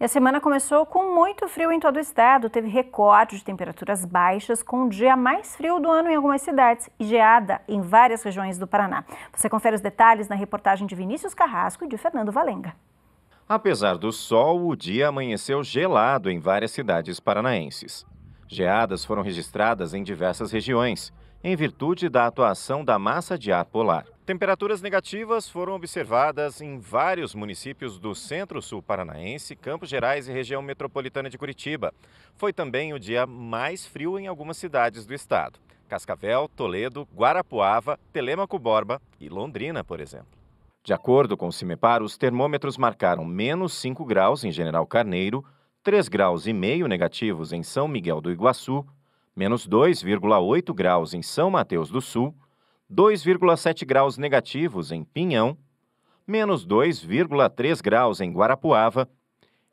E a semana começou com muito frio em todo o estado, teve recorde de temperaturas baixas, com o dia mais frio do ano em algumas cidades e geada em várias regiões do Paraná. Você confere os detalhes na reportagem de Vinícius Carrasco e de Fernando Valenga. Apesar do sol, o dia amanheceu gelado em várias cidades paranaenses. Geadas foram registradas em diversas regiões, em virtude da atuação da massa de ar polar. Temperaturas negativas foram observadas em vários municípios do centro-sul paranaense, Campos Gerais e região metropolitana de Curitiba. Foi também o dia mais frio em algumas cidades do estado. Cascavel, Toledo, Guarapuava, Telêmaco Borba e Londrina, por exemplo. De acordo com o CIMEPAR, os termômetros marcaram menos 5 graus em General Carneiro, 3 graus e meio negativos em São Miguel do Iguaçu, menos 2,8 graus em São Mateus do Sul, 2,7 graus negativos em Pinhão, menos 2,3 graus em Guarapuava,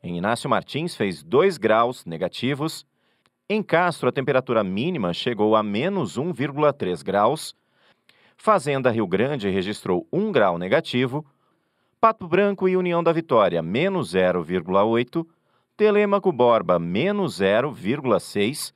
em Inácio Martins fez 2 graus negativos, em Castro a temperatura mínima chegou a menos 1,3 graus, Fazenda Rio Grande registrou 1 grau negativo, Pato Branco e União da Vitória, menos 0,8, Telêmaco Borba, menos 0,6,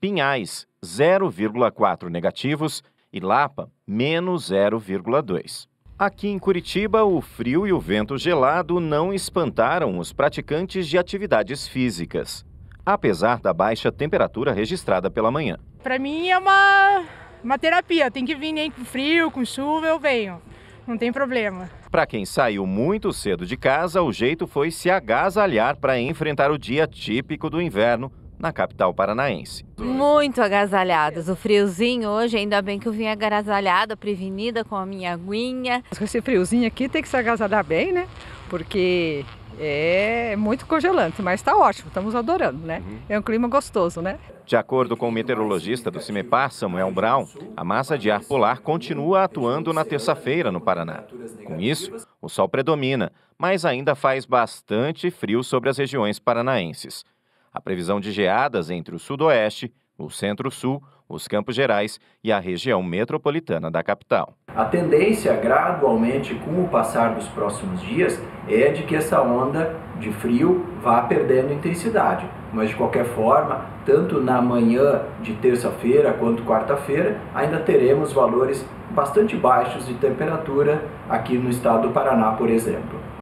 Pinhais, 0,4 negativos, e Lapa, menos 0,2. Aqui em Curitiba, o frio e o vento gelado não espantaram os praticantes de atividades físicas, apesar da baixa temperatura registrada pela manhã. Para mim é uma, uma terapia, tem que vir nem com frio, com chuva, eu venho, não tem problema. Para quem saiu muito cedo de casa, o jeito foi se agasalhar para enfrentar o dia típico do inverno, na capital paranaense. Muito agasalhados. O friozinho hoje, ainda bem que eu vim agasalhada, prevenida com a minha aguinha. Com esse friozinho aqui tem que se agasalhar bem, né? Porque é muito congelante, mas está ótimo, estamos adorando, né? Uhum. É um clima gostoso, né? De acordo com o meteorologista do CIMEPAR, Samuel Brown, a massa de ar polar continua atuando na terça-feira no Paraná. Com isso, o sol predomina, mas ainda faz bastante frio sobre as regiões paranaenses. A previsão de geadas entre o Sudoeste, o Centro-Sul, os Campos Gerais e a região metropolitana da capital. A tendência, gradualmente, com o passar dos próximos dias, é de que essa onda de frio vá perdendo intensidade. Mas, de qualquer forma, tanto na manhã de terça-feira quanto quarta-feira, ainda teremos valores bastante baixos de temperatura aqui no estado do Paraná, por exemplo.